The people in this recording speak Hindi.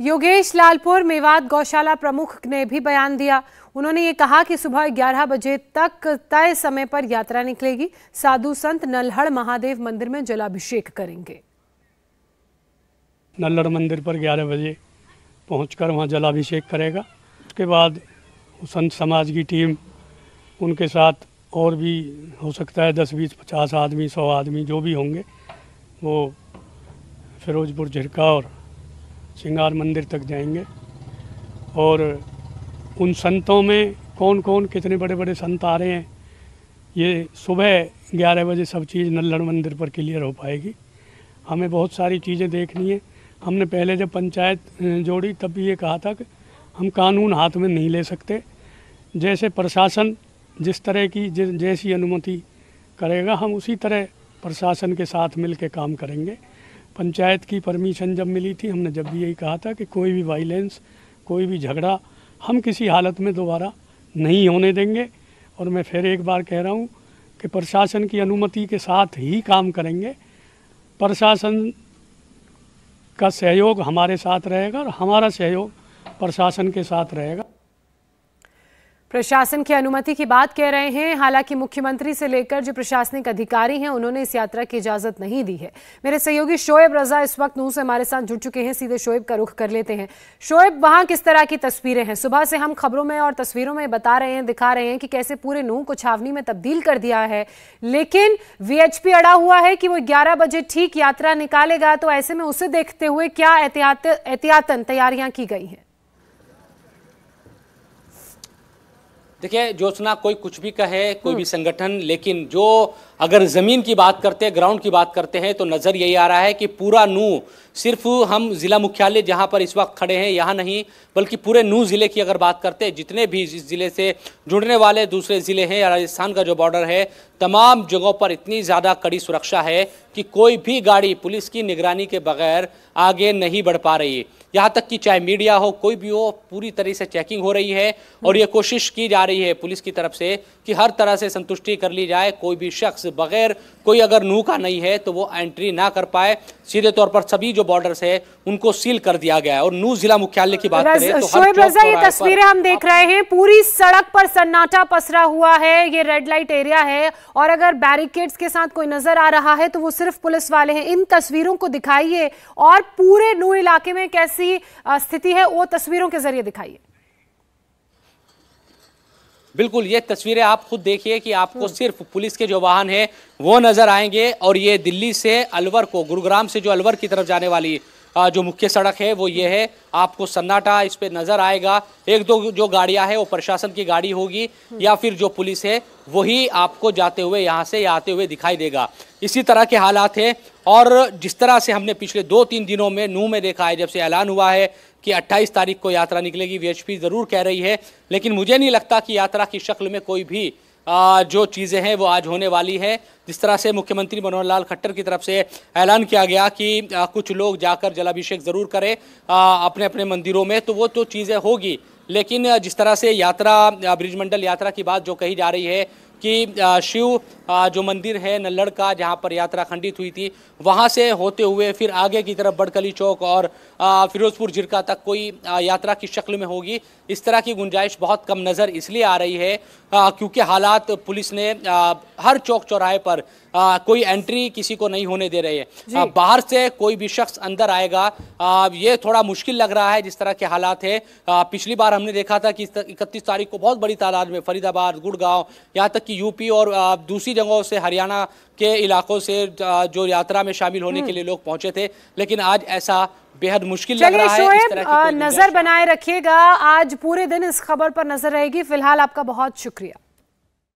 योगेश लालपुर मेवात गौशाला प्रमुख ने भी बयान दिया उन्होंने ये कहा कि सुबह 11 बजे तक तय समय पर यात्रा निकलेगी साधु संत नल्हड़ महादेव मंदिर में जलाभिषेक करेंगे नल्हड़ मंदिर पर 11 बजे पहुंचकर वहां जलाभिषेक करेगा उसके बाद संत समाज की टीम उनके साथ और भी हो सकता है दस बीस पचास आदमी सौ आदमी जो भी होंगे वो फिरोजपुर झिरका और श्रृंगार मंदिर तक जाएंगे और उन संतों में कौन कौन कितने बड़े बड़े संत आ रहे हैं ये सुबह ग्यारह बजे सब चीज़ नल्लड़ मंदिर पर क्लियर हो पाएगी हमें बहुत सारी चीज़ें देखनी है हमने पहले जब पंचायत जोड़ी तब भी ये कहा था कि हम कानून हाथ में नहीं ले सकते जैसे प्रशासन जिस तरह की जैसी अनुमति करेगा हम उसी तरह प्रशासन के साथ मिलकर काम करेंगे पंचायत की परमिशन जब मिली थी हमने जब भी यही कहा था कि कोई भी वायलेंस कोई भी झगड़ा हम किसी हालत में दोबारा नहीं होने देंगे और मैं फिर एक बार कह रहा हूँ कि प्रशासन की अनुमति के साथ ही काम करेंगे प्रशासन का सहयोग हमारे साथ रहेगा और हमारा सहयोग प्रशासन के साथ रहेगा प्रशासन की अनुमति की बात कह रहे हैं हालांकि मुख्यमंत्री से लेकर जो प्रशासनिक अधिकारी हैं उन्होंने इस यात्रा की इजाजत नहीं दी है मेरे सहयोगी शोएब रजा इस वक्त नूह से हमारे साथ जुड़ चुके हैं सीधे शोएब का रुख कर लेते हैं शोएब वहां किस तरह की तस्वीरें हैं सुबह से हम खबरों में और तस्वीरों में बता रहे हैं दिखा रहे हैं कि कैसे पूरे नूह को छावनी में तब्दील कर दिया है लेकिन वीएचपी अड़ा हुआ है कि वो ग्यारह बजे ठीक यात्रा निकालेगा तो ऐसे में उसे देखते हुए क्या एहतियात एहतियातन तैयारियां की गई हैं देखिए सुना कोई कुछ भी कहे कोई भी हम्म। संगठन लेकिन जो अगर ज़मीन की बात करते हैं ग्राउंड की बात करते हैं तो नज़र यही आ रहा है कि पूरा नू सिर्फ हम ज़िला मुख्यालय जहां पर इस वक्त खड़े हैं यहाँ नहीं बल्कि पूरे नू ज़िले की अगर बात करते हैं जितने भी इस ज़िले से जुड़ने वाले दूसरे ज़िले हैं या राजस्थान का जो बॉर्डर है तमाम जगहों पर इतनी ज़्यादा कड़ी सुरक्षा है कि कोई भी गाड़ी पुलिस की निगरानी के बगैर आगे नहीं बढ़ पा रही यहाँ तक कि चाहे मीडिया हो कोई भी हो पूरी तरह से चेकिंग हो रही है और ये कोशिश की जा रही है पुलिस की तरफ से कि हर तरह से संतुष्टि कर ली जाए कोई भी शख्स बगैर कोई अगर नू का नहीं है तो वो एंट्री ना कर पाए सीधे तौर पर सभी जो बॉर्डर्स है उनको सील कर दिया गया है और नू जिला मुख्यालय की बात करें तो ये तस्वीरें हम देख रहे हैं पूरी सड़क पर सन्नाटा पसरा हुआ है ये रेड लाइट एरिया है और अगर बैरिकेड्स के साथ कोई नजर आ रहा है तो वो सिर्फ पुलिस वाले हैं इन तस्वीरों को दिखाइए और पूरे नू इलाके में कैसी स्थिति है वो तस्वीरों के जरिए दिखाइए बिल्कुल ये तस्वीरें आप खुद देखिए कि आपको सिर्फ पुलिस के जो वाहन है वो नजर आएंगे और ये दिल्ली से अलवर को गुरुग्राम से जो अलवर की तरफ जाने वाली जो मुख्य सड़क है वो ये है आपको सन्नाटा इस पर नज़र आएगा एक दो जो गाड़ियां हैं वो प्रशासन की गाड़ी होगी हम्म। या फिर जो पुलिस है वही आपको जाते हुए यहाँ से या आते हुए दिखाई देगा इसी तरह के हालात है और जिस तरह से हमने पिछले दो तीन दिनों में नूह में देखा है जब से ऐलान हुआ है कि 28 तारीख को यात्रा निकलेगी पी ज़रूर कह रही है लेकिन मुझे नहीं लगता कि यात्रा की शक्ल में कोई भी जो चीज़ें हैं वो आज होने वाली है जिस तरह से मुख्यमंत्री मनोहर लाल खट्टर की तरफ से ऐलान किया गया कि कुछ लोग जाकर जलाभिषेक ज़रूर करें अपने अपने मंदिरों में तो वो तो चीज़ें होगी लेकिन जिस तरह से यात्रा ब्रिजमंडल यात्रा की बात जो कही जा रही है कि शिव जो मंदिर है नल्लड़ का जहाँ पर यात्रा खंडित हुई थी वहाँ से होते हुए फिर आगे की तरफ बड़कली चौक और फिरोजपुर झिरका तक कोई यात्रा की शक्ल में होगी इस तरह की गुंजाइश बहुत कम नज़र इसलिए आ रही है क्योंकि हालात पुलिस ने हर चौक चौराहे पर आ, कोई एंट्री किसी को नहीं होने दे रही है बाहर से कोई भी शख्स अंदर आएगा आ, ये थोड़ा मुश्किल लग रहा है जिस तरह के हालात है आ, पिछली बार हमने देखा था कि इकतीस तारीख को बहुत बड़ी तादाद में फरीदाबाद गुड़गांव यहाँ तक कि यूपी और दूसरी जगहों से हरियाणा के इलाकों से जो यात्रा में शामिल होने हम्म। के लिए लोग पहुंचे थे लेकिन आज ऐसा बेहद मुश्किल लग रहा है इस तरह की नजर बनाए रखिएगा आज पूरे दिन इस खबर पर नजर रहेगी फिलहाल आपका बहुत शुक्रिया